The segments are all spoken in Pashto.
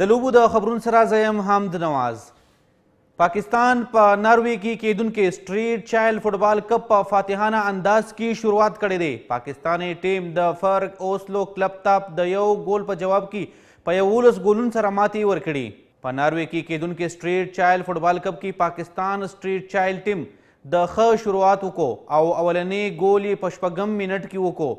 د لوبو د خبرون سره زیم حمد نواز پاکستان په پا ناروی کې کېدونکې سټریټ چایلډ فوټبال کپ په فاتحانه انداز کې شروعات کړې دی پاکستاني ټیم د فرق اوسلو کلب تاپ د یو ګول په جواب کې په یولس ګولونو سره ماتې ورکړې په ناروی کې کېدونکې سټریټ چایلډ فوټبال کپ کې پاکستان سټریټ چایلډ ټیم د ښه شروعات وکړو او اولنې ګول یې په شپږم منټ کې وکړو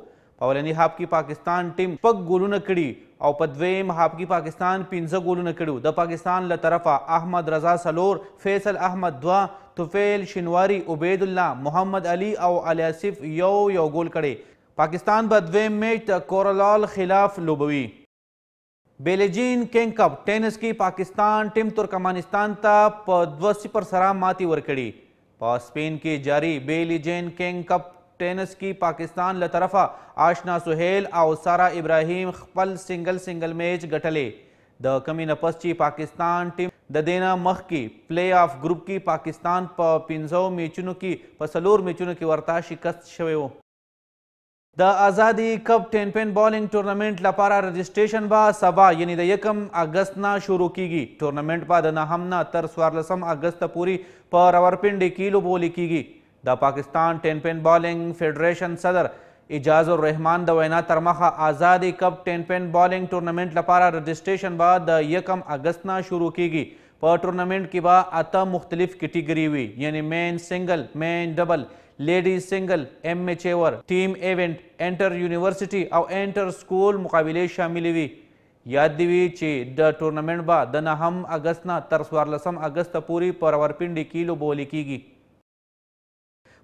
اولنی هاف کې پاکستان ټیم پک ګولونه کړي او په دویم هاف کې پاکستان 15 ګولونه کړي د پاکستان له طرفه احمد رضا سلور فیصل احمد دوا توفیل شنواری عبید الله محمد علي او الیاسف یو یو ګول کړي پاکستان په دویم میچ کورلال خلاف لوبوي بیلجین کنگ کپ ټینس کې پاکستان ټیم ترکمنستان ته په 2-0 سره ماتې ورکړي په سپین کې جاری بیلجین کنگ کپ ټینس کې پاکستان له طرفه آشنا سهیل او سارا ابراهیم خپل سنگل سنگل میچ ګټلې د کمی نه پس چې پاکستان ټیم د دینه مخ کې پلی آف ګروپ کې پاکستان په پا 15 میچونو کې په سلور میچونو کې ورته شکست شوی و د ازادي کپ ټین پین بالینګ ټورنمنت لپاره رجسټریشن با سبا یعنی د یکم اگست نه شروع کیږي ټورنمنت با د نهم نه تر 14 اگست پورې په راورپنډي کې لوبول کیږي د پاکستان ټین پین بالینګ فیډریشن صدر اجاز الرحمن د وینا تر مخه آزادی کپ ټین پین بالینګ ټورنمنت لپاره رجسټریشن به د یکم اگست نه شروع کیږي په ټورنمنت کې به اته مختلف کټګری وي یعنی مین سنگل مین ډبل لیډیز سنگل ایم ایچ ایور ټیم ایونټ انټر یونیورسيټي او انټر سکول مقابله شامل وي یاد دی وی چې د ټورنمنت به د نهم اگست نه تر 14 اگست پورې پر ورپنډي کې لوبول کیږي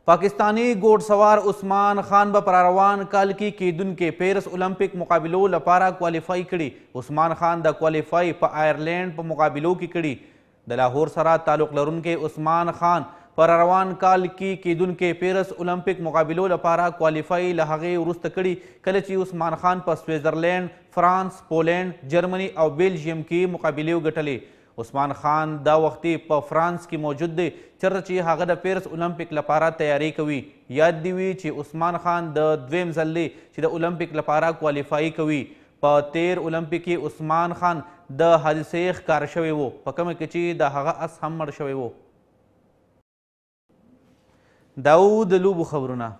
पाकिस्तानी घोड़सवार उस्मान खान به پراروان کال کې کېدونکې پیرس اولمپیک مقابلو لپاره کوالیفای کړي عثمان خان د کوالیفای په آیرلینډ په مقابلو کې کړي د لاهور سره تعلق لرونکې عثمان خان پراروان کال کې کېدونکې پیرس اولمپیک مقابلو لپاره کوالیفای له هغې وروسته کړي کله چې عثمان خان په سویزرلینډ فرانس پولینډ جرمني او بیلجیم کې مقابلې وګټلې عثمان خان دا وختي په فرانس کې موجود دی چېرته چې هغه د پیرس اولمپیک لپاره تیاری کوي یاد دی وي چې عثمان خان د دویم ځل دی چې د اولمپیک لپاره کوالیفای کوي په تیر اولمپیک کې عثمان خان د حادثې ښکار شوی و په کومه کې چې د هغه اس هم مړ شوی و داود لوبو خبرونه